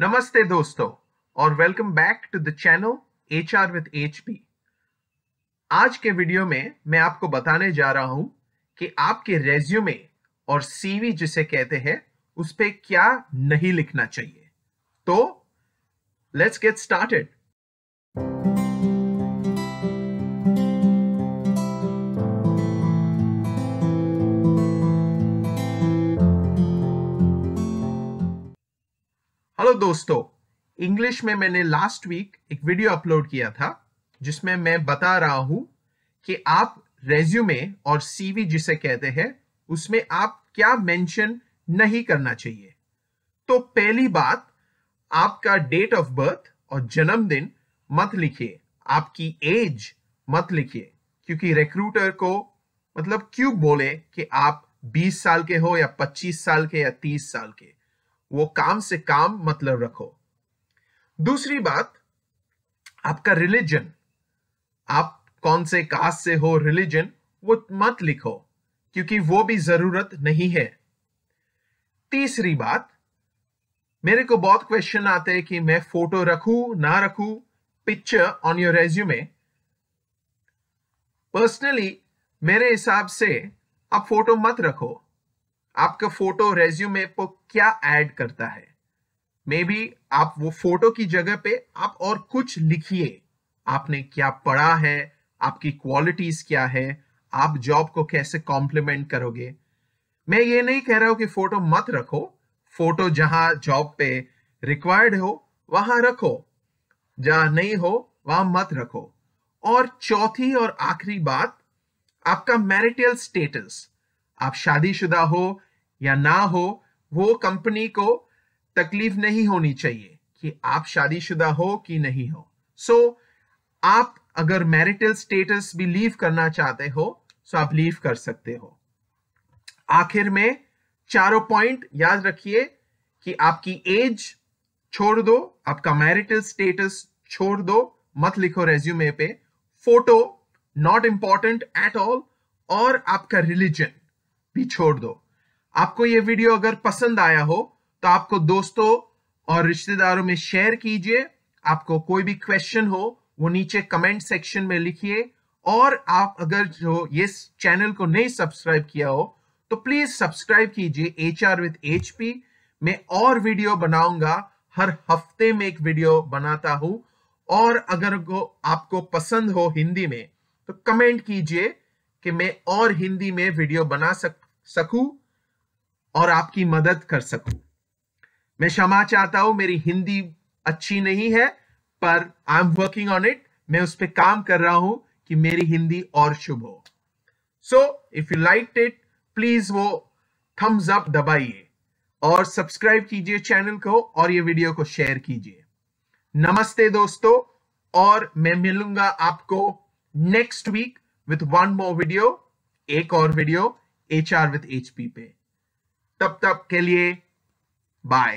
नमस्ते दोस्तों और welcome back to the channel H R with H P आज के वीडियो में मैं आपको बताने जा रहा हूं कि आपके रेज्यूमे और सीवी जिसे कहते हैं उस पर क्या नहीं लिखना चाहिए तो लेट्स गेट स्टार्टेड दोस्तों इंग्लिश में मैंने लास्ट वीक एक वीडियो अपलोड किया था जिसमें मैं बता रहा हूं कि आप रेज्यूमे और सीवी जिसे कहते हैं उसमें आप क्या मेंशन नहीं करना चाहिए तो पहली बात आपका डेट ऑफ बर्थ और जन्मदिन मत लिखिए आपकी एज मत लिखिए क्योंकि रिक्रूटर को मतलब क्यों बोले कि आप 20 साल के हो या 25 साल के या 30 साल के वो काम से काम मतलब रखो दूसरी बात आपका रिलीजन आप कौन से कास्ट से हो रिलीजन वो मत लिखो क्योंकि वो भी जरूरत नहीं है तीसरी बात मेरे को बहुत क्वेश्चन आते हैं कि मैं फोटो रखू ना रखू picture on your resume personally मेरे हिसाब से आप फोटो मत रखो आपका फोटो रेज्यूमे को क्या ऐड करता है मे बी आप वो फोटो की जगह पे आप और कुछ लिखिए आपने क्या पढ़ा है आपकी क्वालिटीज क्या है आप जॉब को कैसे कॉम्प्लीमेंट करोगे मैं ये नहीं कह रहा हूं कि फोटो मत रखो फोटो जहां जॉब पे रिक्वायर्ड हो वहां रखो जहां नहीं हो वहां मत रखो और चौथी और आखिरी बात आपका मैरिटल स्टेटस आप शादीशुदा हो या ना हो वो कंपनी को तकलीफ नहीं होनी चाहिए कि आप शादीशुदा हो कि नहीं हो सो so, आप अगर मैरिटल स्टेटस भी लीव करना चाहते हो सो so आप लीव कर सकते हो आखिर में चारों पॉइंट याद रखिए कि आपकी एज छोड़ दो आपका मैरिटल स्टेटस छोड़ दो मत लिखो रेज्यूमे पे photo not important at all और आपका रिलीजन भी छोड़ दो आपको ये वीडियो अगर पसंद आया हो तो आपको दोस्तों और रिश्तेदारों में शेयर कीजिए आपको कोई भी क्वेश्चन हो वो नीचे कमेंट सेक्शन में लिखिए और आप अगर जो ये चैनल को नहीं सब्सक्राइब किया हो तो प्लीज सब्सक्राइब कीजिए H R with H P मैं और वीडियो बनाऊंगा हर हफ्ते में एक वीडियो बनाता हूं और अगर आपको पसंद हो हिंदी में तो कमेंट कीजिए कि मैं और हिंदी में वीडियो बना सक सकूं और आपकी मदद कर सकूं मैं क्षमा चाहता हूं मेरी हिंदी अच्छी नहीं है पर I am working on it मैं उस पर काम कर रहा हूं कि मेरी हिंदी और शुभ हो so if you like it please वो थम्स अप दबाइए और सब्सक्राइब कीजिए चैनल को और ये वीडियो को शेयर कीजिए नमस्ते दोस्तों और मैं मिलूंगा आपको next week with one more video एक और video H R with H P तब तक के लिए बाय